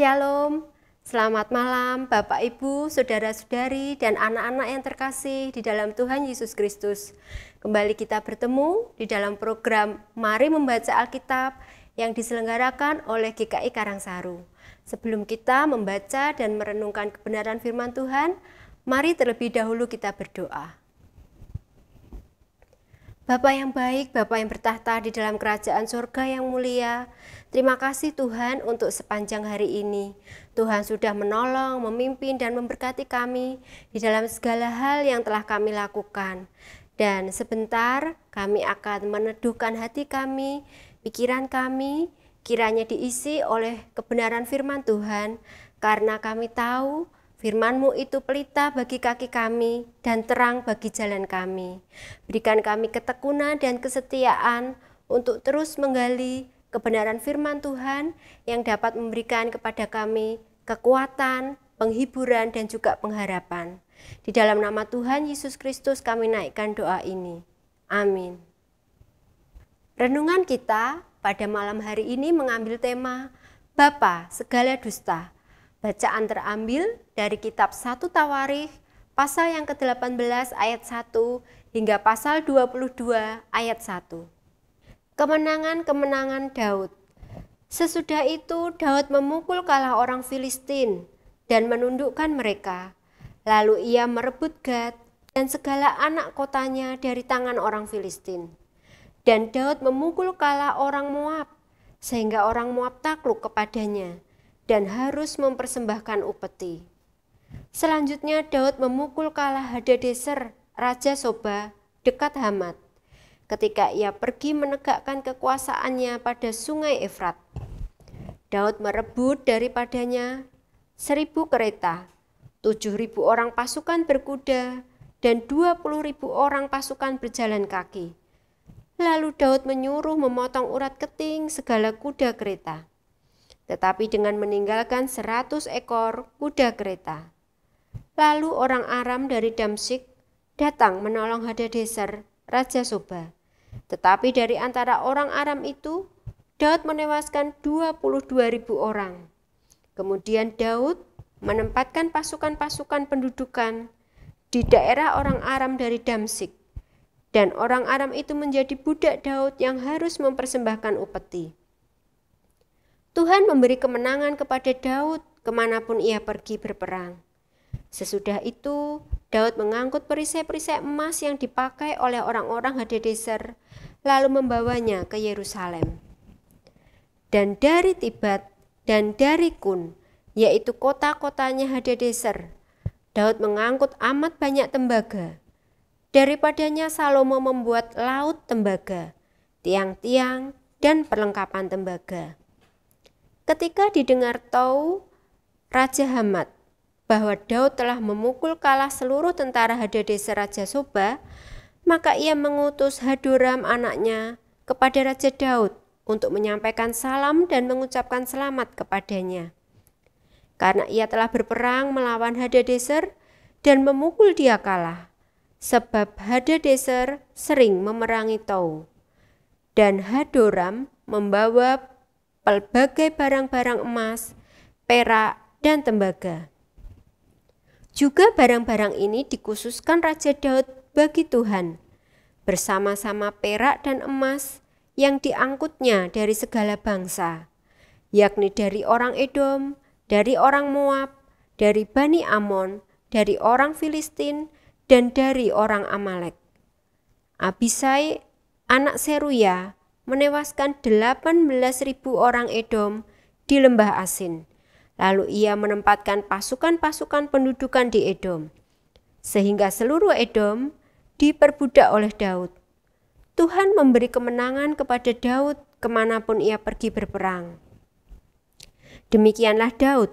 Shalom, selamat malam Bapak Ibu, Saudara-saudari, dan anak-anak yang terkasih di dalam Tuhan Yesus Kristus. Kembali kita bertemu di dalam program Mari Membaca Alkitab yang diselenggarakan oleh GKI Karangsaru. Sebelum kita membaca dan merenungkan kebenaran firman Tuhan, mari terlebih dahulu kita berdoa. Bapak yang baik, Bapak yang bertahta di dalam kerajaan surga yang mulia, terima kasih Tuhan untuk sepanjang hari ini. Tuhan sudah menolong, memimpin, dan memberkati kami di dalam segala hal yang telah kami lakukan. Dan sebentar kami akan meneduhkan hati kami, pikiran kami, kiranya diisi oleh kebenaran firman Tuhan, karena kami tahu Firmanmu itu pelita bagi kaki kami dan terang bagi jalan kami. Berikan kami ketekunan dan kesetiaan untuk terus menggali kebenaran firman Tuhan yang dapat memberikan kepada kami kekuatan, penghiburan, dan juga pengharapan. Di dalam nama Tuhan Yesus Kristus kami naikkan doa ini. Amin. Renungan kita pada malam hari ini mengambil tema Bapa segala dusta Bacaan terambil dari kitab 1 Tawarikh pasal yang ke-18 ayat 1 hingga pasal 22 ayat 1. Kemenangan-kemenangan Daud. Sesudah itu Daud memukul kalah orang Filistin dan menundukkan mereka. Lalu ia merebut Gad dan segala anak kotanya dari tangan orang Filistin. Dan Daud memukul kalah orang Moab, sehingga orang Moab takluk kepadanya dan harus mempersembahkan upeti. Selanjutnya Daud memukul kalah Hadadeser, Raja Soba, dekat Hamat, ketika ia pergi menegakkan kekuasaannya pada sungai Efrat. Daud merebut daripadanya seribu kereta, tujuh ribu orang pasukan berkuda, dan dua puluh ribu orang pasukan berjalan kaki. Lalu Daud menyuruh memotong urat keting segala kuda kereta tetapi dengan meninggalkan seratus ekor kuda kereta. Lalu orang Aram dari Damsik datang menolong Hadadeser, Raja Soba. Tetapi dari antara orang Aram itu, Daud menewaskan dua ribu orang. Kemudian Daud menempatkan pasukan-pasukan pendudukan di daerah orang Aram dari Damsik. Dan orang Aram itu menjadi budak Daud yang harus mempersembahkan upeti. Tuhan memberi kemenangan kepada Daud kemanapun ia pergi berperang. Sesudah itu, Daud mengangkut perisai-perisai emas yang dipakai oleh orang-orang Hadadeser, lalu membawanya ke Yerusalem. Dan dari Tibat dan dari Kun, yaitu kota-kotanya Hadadeser, Daud mengangkut amat banyak tembaga. Daripadanya Salomo membuat laut tembaga, tiang-tiang, dan perlengkapan tembaga. Ketika didengar tahu Raja Hamad bahwa Daud telah memukul kalah seluruh tentara Hadadeser Raja Soba, maka ia mengutus Haduram anaknya kepada Raja Daud untuk menyampaikan salam dan mengucapkan selamat kepadanya. Karena ia telah berperang melawan Hadadeser dan memukul dia kalah, sebab Hadadeser sering memerangi Tau. Dan Hadoram membawa pelbagai barang-barang emas, perak, dan tembaga. Juga barang-barang ini dikhususkan Raja Daud bagi Tuhan, bersama-sama perak dan emas yang diangkutnya dari segala bangsa, yakni dari orang Edom, dari orang Moab, dari Bani Amon, dari orang Filistin, dan dari orang Amalek. Abisai, anak Seruya, menewaskan 18.000 orang Edom di lembah Asin. Lalu ia menempatkan pasukan-pasukan pendudukan di Edom, sehingga seluruh Edom diperbudak oleh Daud. Tuhan memberi kemenangan kepada Daud kemanapun ia pergi berperang. Demikianlah Daud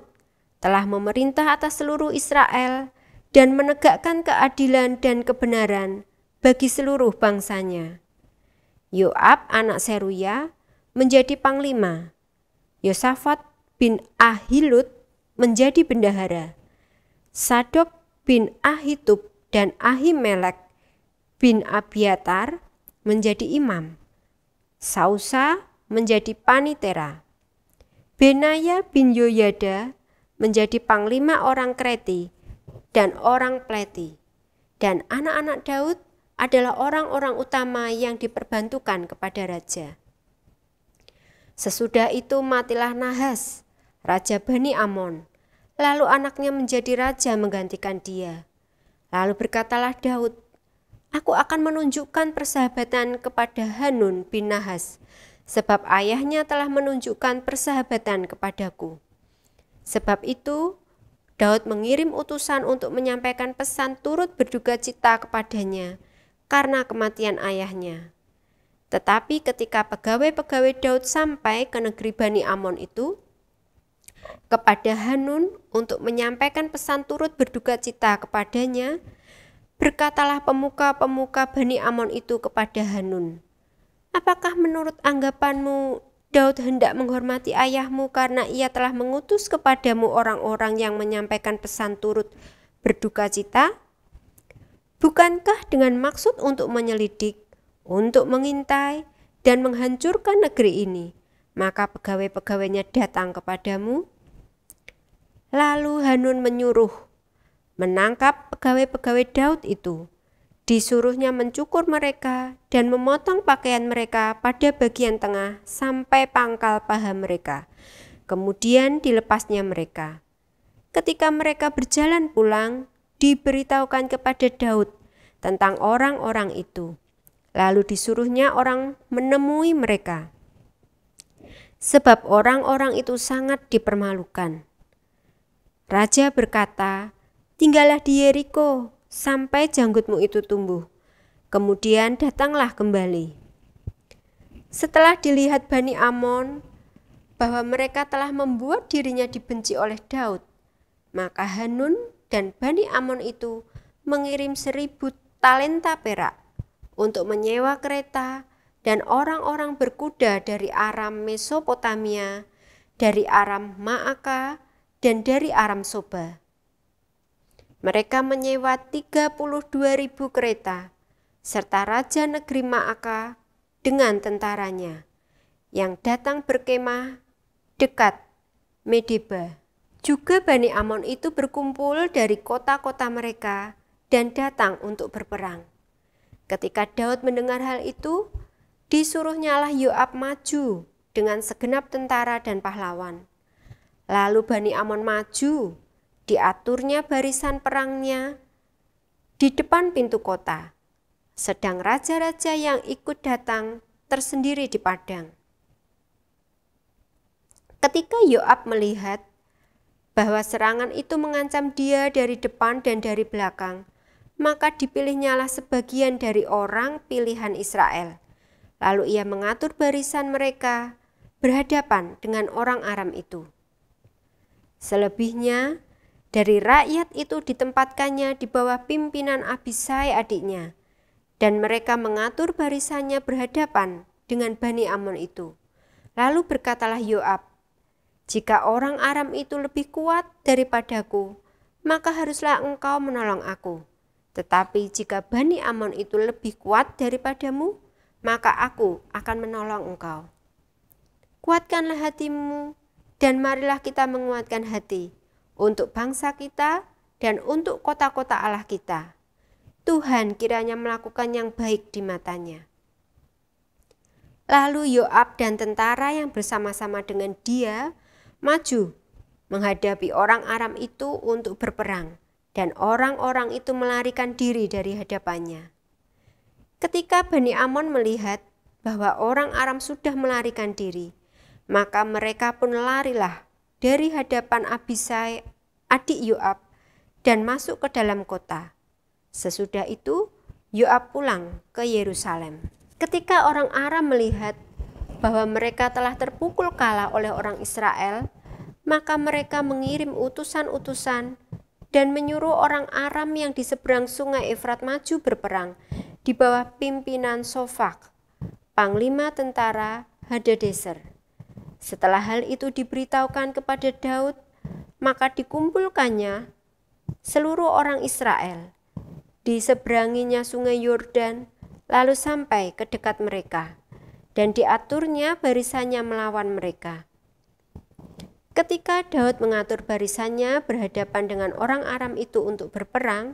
telah memerintah atas seluruh Israel dan menegakkan keadilan dan kebenaran bagi seluruh bangsanya. Yoab anak Seruya menjadi panglima. Yosafat bin Ahilut menjadi bendahara. Sadok bin Ahitub dan Ahimelek bin Abiatar menjadi imam. Sausa menjadi panitera. Benaya bin Yoyada menjadi panglima orang Kreti dan orang Pleti. Dan anak-anak Daud adalah orang-orang utama yang diperbantukan kepada raja. Sesudah itu matilah Nahas, raja Bani Amon. Lalu anaknya menjadi raja menggantikan dia. Lalu berkatalah Daud, Aku akan menunjukkan persahabatan kepada Hanun bin Nahas, sebab ayahnya telah menunjukkan persahabatan kepadaku. Sebab itu, Daud mengirim utusan untuk menyampaikan pesan turut berduka cita kepadanya karena kematian ayahnya. Tetapi ketika pegawai-pegawai Daud sampai ke negeri Bani Amon itu, kepada Hanun untuk menyampaikan pesan turut berduka cita kepadanya, berkatalah pemuka-pemuka Bani Amon itu kepada Hanun, Apakah menurut anggapanmu Daud hendak menghormati ayahmu karena ia telah mengutus kepadamu orang-orang yang menyampaikan pesan turut berduka cita? Bukankah dengan maksud untuk menyelidik, untuk mengintai, dan menghancurkan negeri ini, maka pegawai-pegawainya datang kepadamu? Lalu Hanun menyuruh menangkap pegawai-pegawai Daud itu. Disuruhnya mencukur mereka dan memotong pakaian mereka pada bagian tengah sampai pangkal paha mereka. Kemudian dilepasnya mereka. Ketika mereka berjalan pulang, diberitahukan kepada Daud tentang orang-orang itu. Lalu disuruhnya orang menemui mereka. Sebab orang-orang itu sangat dipermalukan. Raja berkata, "Tinggallah di Yeriko sampai janggutmu itu tumbuh. Kemudian datanglah kembali." Setelah dilihat Bani Amon bahwa mereka telah membuat dirinya dibenci oleh Daud, maka Hanun dan Bani Amon itu mengirim seribu talenta perak untuk menyewa kereta dan orang-orang berkuda dari Aram Mesopotamia, dari Aram Maaka, dan dari Aram Soba. Mereka menyewa ribu kereta, serta Raja Negeri Maaka dengan tentaranya yang datang berkemah dekat Medeba. Juga Bani Amon itu berkumpul dari kota-kota mereka dan datang untuk berperang. Ketika Daud mendengar hal itu, disuruhnyalah Yoab maju dengan segenap tentara dan pahlawan. Lalu Bani Amon maju, diaturnya barisan perangnya di depan pintu kota, sedang raja-raja yang ikut datang tersendiri di padang. Ketika Yoab melihat bahwa serangan itu mengancam dia dari depan dan dari belakang, maka dipilihnyalah sebagian dari orang pilihan Israel. Lalu ia mengatur barisan mereka berhadapan dengan orang Aram itu. Selebihnya, dari rakyat itu ditempatkannya di bawah pimpinan Abisai adiknya, dan mereka mengatur barisannya berhadapan dengan Bani Amon itu. Lalu berkatalah Yoab, jika orang Aram itu lebih kuat daripadaku, maka haruslah engkau menolong aku. Tetapi jika Bani Amon itu lebih kuat daripadamu, maka aku akan menolong engkau. Kuatkanlah hatimu, dan marilah kita menguatkan hati untuk bangsa kita dan untuk kota-kota Allah kita. Tuhan kiranya melakukan yang baik di matanya. Lalu Yoab dan tentara yang bersama-sama dengan dia maju menghadapi orang Aram itu untuk berperang dan orang-orang itu melarikan diri dari hadapannya. Ketika Bani Amon melihat bahwa orang Aram sudah melarikan diri, maka mereka pun larilah dari hadapan Abisai, adik Yoab, dan masuk ke dalam kota. Sesudah itu, Yoab pulang ke Yerusalem. Ketika orang Aram melihat bahwa mereka telah terpukul kalah oleh orang Israel, maka mereka mengirim utusan-utusan dan menyuruh orang Aram yang di seberang sungai Efrat maju berperang di bawah pimpinan Sofak, panglima tentara Hadadeser. Setelah hal itu diberitahukan kepada Daud, maka dikumpulkannya seluruh orang Israel di seberanginya sungai Yordan, lalu sampai ke dekat mereka dan diaturnya barisannya melawan mereka. Ketika Daud mengatur barisannya berhadapan dengan orang Aram itu untuk berperang,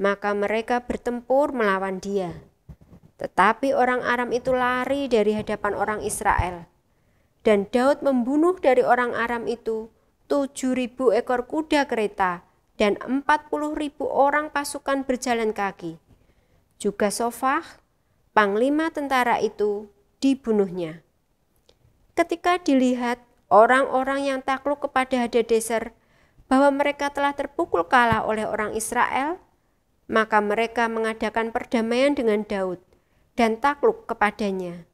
maka mereka bertempur melawan dia. Tetapi orang Aram itu lari dari hadapan orang Israel. Dan Daud membunuh dari orang Aram itu 7.000 ekor kuda kereta dan 40.000 orang pasukan berjalan kaki. Juga Sofah, panglima tentara itu dibunuhnya. Ketika dilihat orang-orang yang takluk kepada Hadadeser bahwa mereka telah terpukul kalah oleh orang Israel, maka mereka mengadakan perdamaian dengan Daud dan takluk kepadanya.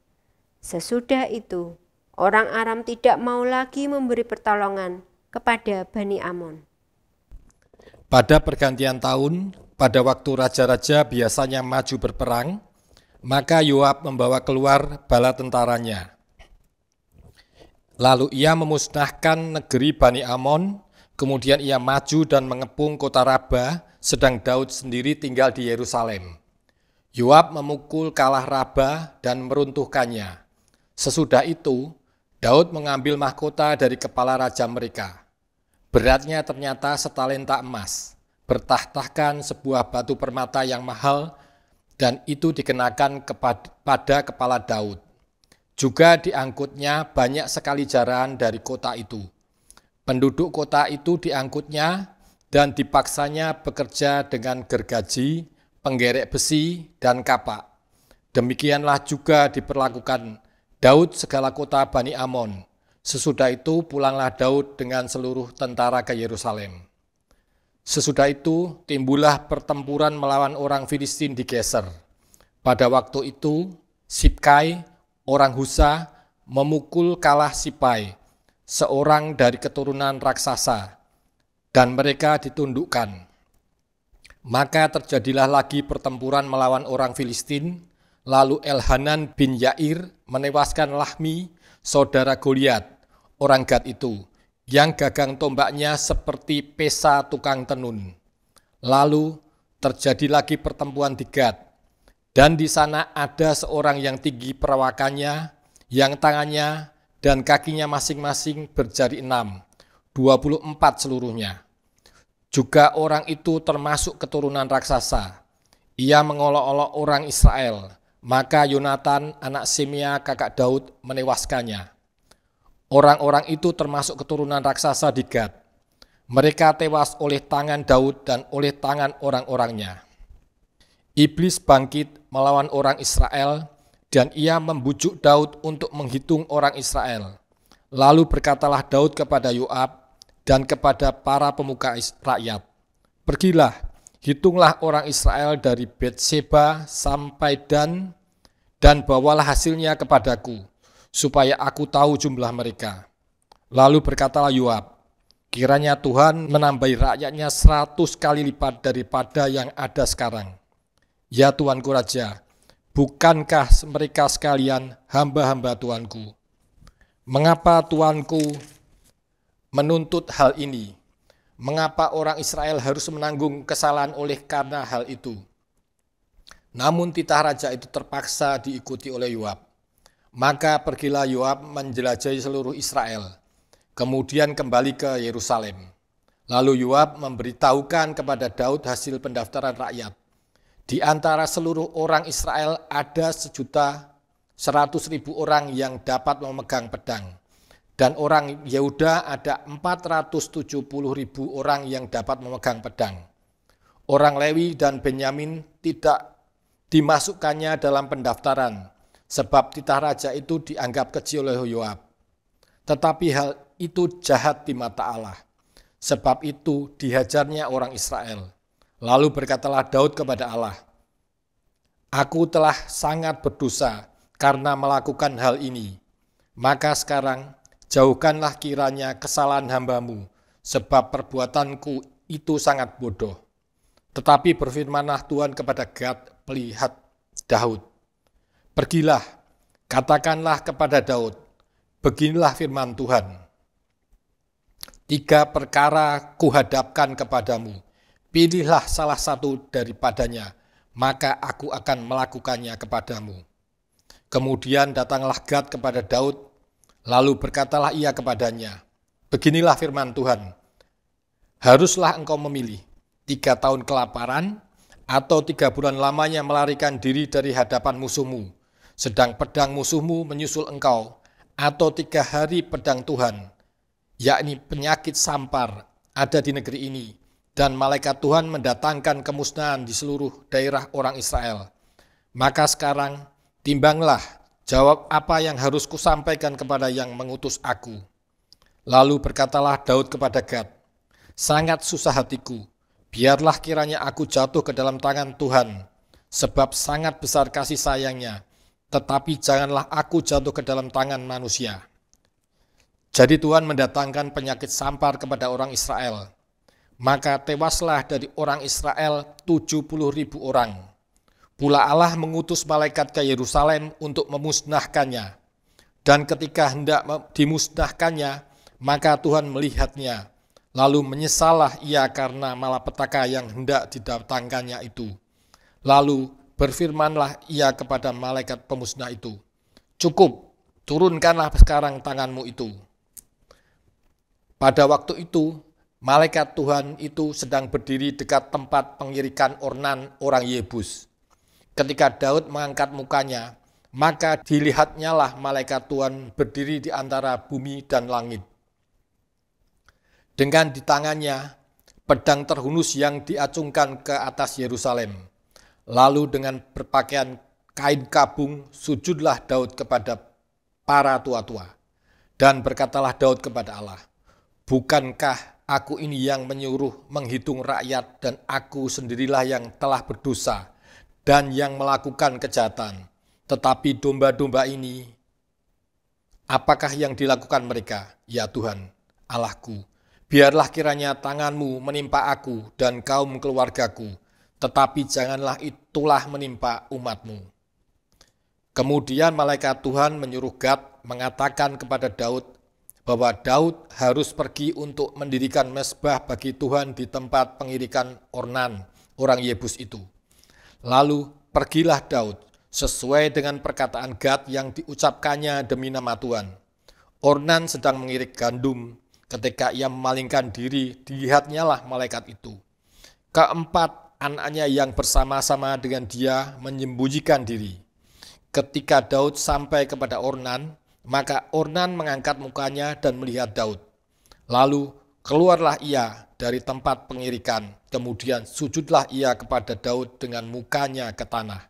Sesudah itu, orang Aram tidak mau lagi memberi pertolongan kepada Bani Amon. Pada pergantian tahun, pada waktu raja-raja biasanya maju berperang, maka Yoab membawa keluar bala tentaranya. Lalu ia memusnahkan negeri Bani Amon, kemudian ia maju dan mengepung kota Raba, sedang Daud sendiri tinggal di Yerusalem. Yoab memukul kalah Raba dan meruntuhkannya. Sesudah itu, Daud mengambil mahkota dari kepala raja mereka. Beratnya ternyata setalenta emas, bertahtahkan sebuah batu permata yang mahal dan itu dikenakan kepada kepala Daud. Juga diangkutnya banyak sekali jaran dari kota itu. Penduduk kota itu diangkutnya dan dipaksanya bekerja dengan gergaji, penggerek besi, dan kapak. Demikianlah juga diperlakukan Daud segala kota Bani Amon. Sesudah itu pulanglah Daud dengan seluruh tentara ke Yerusalem. Sesudah itu timbullah pertempuran melawan orang Filistin di Geser. Pada waktu itu Sipkai, orang Husa, memukul kalah Sipai, seorang dari keturunan raksasa, dan mereka ditundukkan. Maka terjadilah lagi pertempuran melawan orang Filistin, lalu Elhanan bin Yair menewaskan Lahmi, saudara Goliat, orang Gad itu, yang gagang tombaknya seperti pesa tukang tenun. Lalu terjadi lagi pertempuran di Gad, dan di sana ada seorang yang tinggi perawakannya, yang tangannya dan kakinya masing-masing berjari enam, dua puluh empat seluruhnya. Juga orang itu termasuk keturunan raksasa. Ia mengolok-olok orang Israel, maka Yonatan anak Simia kakak Daud menewaskannya. Orang-orang itu termasuk keturunan raksasa di Gad. Mereka tewas oleh tangan Daud dan oleh tangan orang-orangnya. Iblis bangkit melawan orang Israel dan ia membujuk Daud untuk menghitung orang Israel. Lalu berkatalah Daud kepada Yoab dan kepada para pemuka rakyat, Pergilah, hitunglah orang Israel dari Betseba sampai Dan, dan bawalah hasilnya kepadaku.' supaya aku tahu jumlah mereka. Lalu berkatalah Yoab, kiranya Tuhan menambahi rakyatnya seratus kali lipat daripada yang ada sekarang. Ya Tuanku Raja, bukankah mereka sekalian hamba-hamba Tuanku? Mengapa Tuanku menuntut hal ini? Mengapa orang Israel harus menanggung kesalahan oleh karena hal itu? Namun titah raja itu terpaksa diikuti oleh Yoab. Maka pergilah Yoab menjelajahi seluruh Israel, kemudian kembali ke Yerusalem. Lalu Yoab memberitahukan kepada Daud hasil pendaftaran rakyat. Di antara seluruh orang Israel ada sejuta seratus ribu orang yang dapat memegang pedang. Dan orang Yehuda ada empat ratus tujuh puluh ribu orang yang dapat memegang pedang. Orang Lewi dan Benyamin tidak dimasukkannya dalam pendaftaran, Sebab titah raja itu dianggap kecil oleh Yoab. Tetapi hal itu jahat di mata Allah. Sebab itu dihajarnya orang Israel. Lalu berkatalah Daud kepada Allah, Aku telah sangat berdosa karena melakukan hal ini. Maka sekarang jauhkanlah kiranya kesalahan hambamu, sebab perbuatanku itu sangat bodoh. Tetapi berfirmanlah Tuhan kepada Gad, pelihat Daud. Pergilah, katakanlah kepada Daud, beginilah firman Tuhan. Tiga perkara kuhadapkan kepadamu, pilihlah salah satu daripadanya, maka aku akan melakukannya kepadamu. Kemudian datanglah Gad kepada Daud, lalu berkatalah ia kepadanya, Beginilah firman Tuhan, haruslah engkau memilih tiga tahun kelaparan atau tiga bulan lamanya melarikan diri dari hadapan musuhmu sedang pedang musuhmu menyusul engkau, atau tiga hari pedang Tuhan, yakni penyakit sampar ada di negeri ini, dan malaikat Tuhan mendatangkan kemusnahan di seluruh daerah orang Israel. Maka sekarang timbanglah jawab apa yang harus kusampaikan kepada yang mengutus aku. Lalu berkatalah Daud kepada Gad, Sangat susah hatiku, biarlah kiranya aku jatuh ke dalam tangan Tuhan, sebab sangat besar kasih sayangnya, tetapi janganlah aku jatuh ke dalam tangan manusia. Jadi Tuhan mendatangkan penyakit sampar kepada orang Israel. Maka tewaslah dari orang Israel 70 ribu orang. Pula Allah mengutus malaikat ke Yerusalem untuk memusnahkannya. Dan ketika hendak dimusnahkannya, maka Tuhan melihatnya. Lalu menyesalah ia karena malapetaka yang hendak didatangkannya itu. Lalu Berfirmanlah ia kepada malaikat pemusnah itu, Cukup, turunkanlah sekarang tanganmu itu. Pada waktu itu, malaikat Tuhan itu sedang berdiri dekat tempat pengirikan ornan orang Yebus. Ketika Daud mengangkat mukanya, maka dilihatnyalah malaikat Tuhan berdiri di antara bumi dan langit. Dengan di tangannya pedang terhunus yang diacungkan ke atas Yerusalem. Lalu dengan berpakaian kain kabung, sujudlah Daud kepada para tua-tua. Dan berkatalah Daud kepada Allah, Bukankah aku ini yang menyuruh menghitung rakyat dan aku sendirilah yang telah berdosa dan yang melakukan kejahatan. Tetapi domba-domba ini, apakah yang dilakukan mereka? Ya Tuhan, Allahku, biarlah kiranya tanganmu menimpa aku dan kaum keluargaku, tetapi janganlah itulah menimpa umatmu. Kemudian malaikat Tuhan menyuruh Gad mengatakan kepada Daud bahwa Daud harus pergi untuk mendirikan mesbah bagi Tuhan di tempat pengirikan Ornan, orang Yebus itu. Lalu pergilah Daud sesuai dengan perkataan Gad yang diucapkannya demi nama Tuhan. Ornan sedang mengirik gandum. Ketika ia memalingkan diri, dilihatnyalah malaikat itu. Keempat anaknya yang bersama-sama dengan dia menyembunyikan diri. Ketika Daud sampai kepada Ornan, maka Ornan mengangkat mukanya dan melihat Daud. Lalu keluarlah ia dari tempat pengirikan, kemudian sujudlah ia kepada Daud dengan mukanya ke tanah.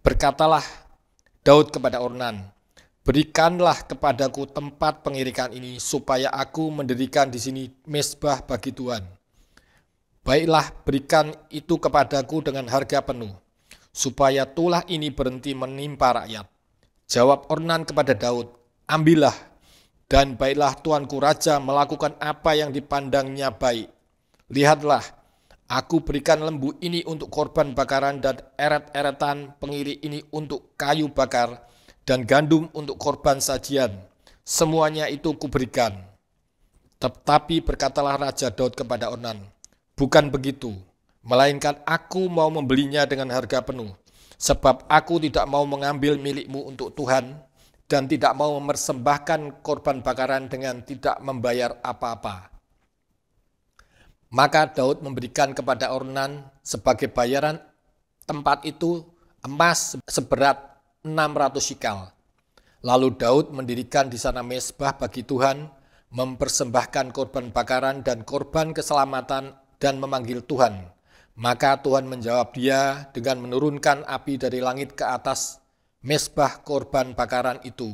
Berkatalah Daud kepada Ornan, Berikanlah kepadaku tempat pengirikan ini supaya aku mendirikan di sini mesbah bagi Tuhan Baiklah, berikan itu kepadaku dengan harga penuh, supaya tulah ini berhenti menimpa rakyat. Jawab Ornan kepada Daud, ambillah, dan baiklah tuanku raja melakukan apa yang dipandangnya baik. Lihatlah, aku berikan lembu ini untuk korban bakaran dan eret-eretan pengiri ini untuk kayu bakar dan gandum untuk korban sajian. Semuanya itu kuberikan. Tetapi berkatalah Raja Daud kepada Ornan, Bukan begitu, melainkan aku mau membelinya dengan harga penuh, sebab aku tidak mau mengambil milikmu untuk Tuhan dan tidak mau mempersembahkan korban bakaran dengan tidak membayar apa-apa. Maka Daud memberikan kepada Ornan sebagai bayaran tempat itu emas seberat 600 sikal. Lalu Daud mendirikan di sana mesbah bagi Tuhan, mempersembahkan korban bakaran dan korban keselamatan dan memanggil Tuhan. Maka Tuhan menjawab dia dengan menurunkan api dari langit ke atas mesbah korban bakaran itu.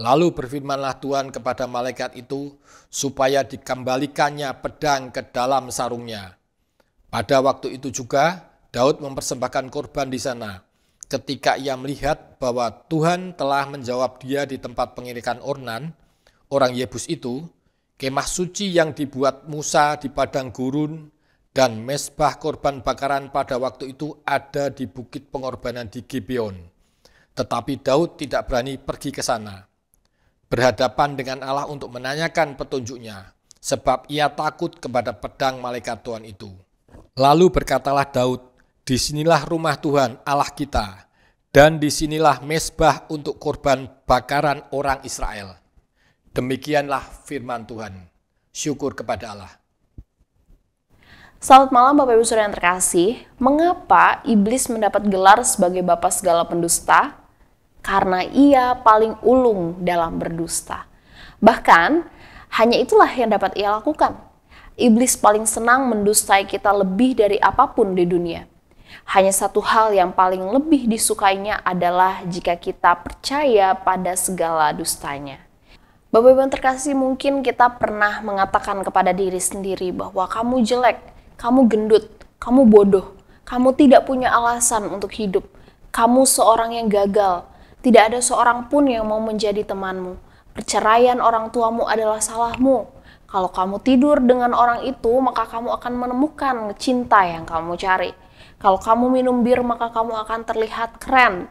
Lalu berfirmanlah Tuhan kepada malaikat itu supaya dikembalikannya pedang ke dalam sarungnya. Pada waktu itu juga Daud mempersembahkan korban di sana. Ketika ia melihat bahwa Tuhan telah menjawab dia di tempat pengirikan Ornan, orang Yebus itu, kemah suci yang dibuat Musa di padang gurun, dan mesbah korban bakaran pada waktu itu ada di bukit pengorbanan di Gibeon. Tetapi Daud tidak berani pergi ke sana. Berhadapan dengan Allah untuk menanyakan petunjuknya, sebab ia takut kepada pedang malaikat Tuhan itu. Lalu berkatalah Daud, disinilah rumah Tuhan Allah kita, dan disinilah mesbah untuk korban bakaran orang Israel. Demikianlah firman Tuhan. Syukur kepada Allah. Selamat malam Bapak Ibu Saudara yang terkasih. Mengapa iblis mendapat gelar sebagai bapak segala pendusta? Karena ia paling ulung dalam berdusta. Bahkan hanya itulah yang dapat ia lakukan. Iblis paling senang mendustai kita lebih dari apapun di dunia. Hanya satu hal yang paling lebih disukainya adalah jika kita percaya pada segala dustanya. Bapak Ibu terkasih, mungkin kita pernah mengatakan kepada diri sendiri bahwa kamu jelek, kamu gendut, kamu bodoh, kamu tidak punya alasan untuk hidup, kamu seorang yang gagal, tidak ada seorang pun yang mau menjadi temanmu. Perceraian orang tuamu adalah salahmu. Kalau kamu tidur dengan orang itu, maka kamu akan menemukan cinta yang kamu cari. Kalau kamu minum bir, maka kamu akan terlihat keren.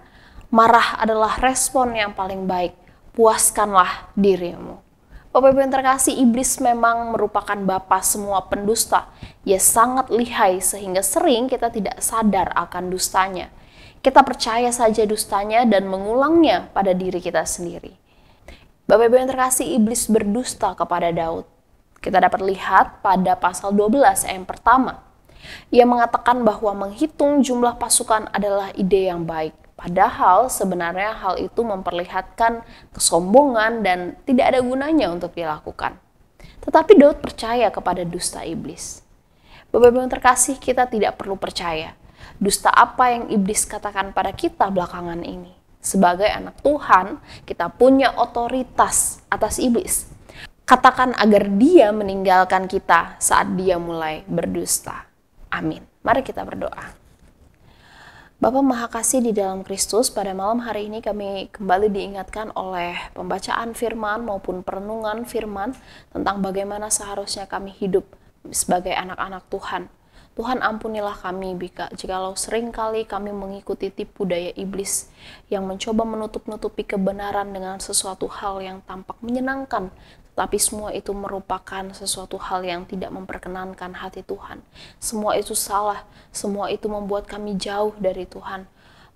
Marah adalah respon yang paling baik puaskanlah dirimu. Bapak Ibu yang terkasih, iblis memang merupakan bapa semua pendusta. Ia sangat lihai sehingga sering kita tidak sadar akan dustanya. Kita percaya saja dustanya dan mengulangnya pada diri kita sendiri. Bapak Ibu yang terkasih, iblis berdusta kepada Daud. Kita dapat lihat pada pasal 12 ayat pertama. Ia mengatakan bahwa menghitung jumlah pasukan adalah ide yang baik. Padahal sebenarnya hal itu memperlihatkan kesombongan dan tidak ada gunanya untuk dilakukan. Tetapi Daud percaya kepada dusta iblis. Bapak bapak yang terkasih, kita tidak perlu percaya. Dusta apa yang iblis katakan pada kita belakangan ini? Sebagai anak Tuhan, kita punya otoritas atas iblis. Katakan agar dia meninggalkan kita saat dia mulai berdusta. Amin. Mari kita berdoa. Bapak Maha Kasih di dalam Kristus, pada malam hari ini kami kembali diingatkan oleh pembacaan firman maupun perenungan firman tentang bagaimana seharusnya kami hidup sebagai anak-anak Tuhan. Tuhan ampunilah kami jika jikalau seringkali kami mengikuti tipu daya iblis yang mencoba menutup-nutupi kebenaran dengan sesuatu hal yang tampak menyenangkan tapi semua itu merupakan sesuatu hal yang tidak memperkenankan hati Tuhan. Semua itu salah, semua itu membuat kami jauh dari Tuhan.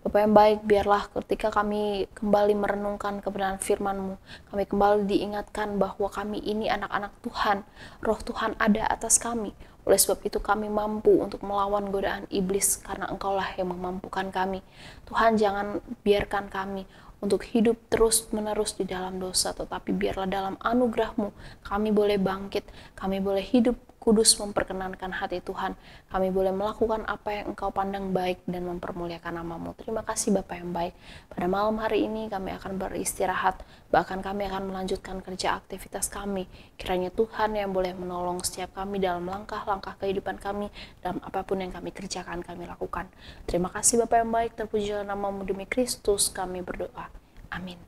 Bapak yang baik, biarlah ketika kami kembali merenungkan kebenaran firman-Mu, kami kembali diingatkan bahwa kami ini anak-anak Tuhan, roh Tuhan ada atas kami. Oleh sebab itu kami mampu untuk melawan godaan iblis karena Engkaulah yang memampukan kami. Tuhan jangan biarkan kami untuk hidup terus-menerus di dalam dosa, tetapi biarlah dalam anugerahmu kami boleh bangkit, kami boleh hidup, kudus memperkenankan hati Tuhan. Kami boleh melakukan apa yang engkau pandang baik dan mempermuliakan namamu. Terima kasih Bapak yang baik. Pada malam hari ini kami akan beristirahat, bahkan kami akan melanjutkan kerja aktivitas kami. Kiranya Tuhan yang boleh menolong setiap kami dalam langkah-langkah kehidupan kami, dalam apapun yang kami kerjakan, kami lakukan. Terima kasih Bapak yang baik, terpujilah namamu demi Kristus, kami berdoa. Amin.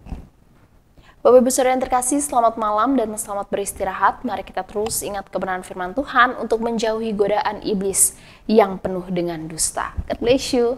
Bapak Ibu Saudara yang terkasih, selamat malam dan selamat beristirahat. Mari kita terus ingat kebenaran firman Tuhan untuk menjauhi godaan iblis yang penuh dengan dusta. God bless you.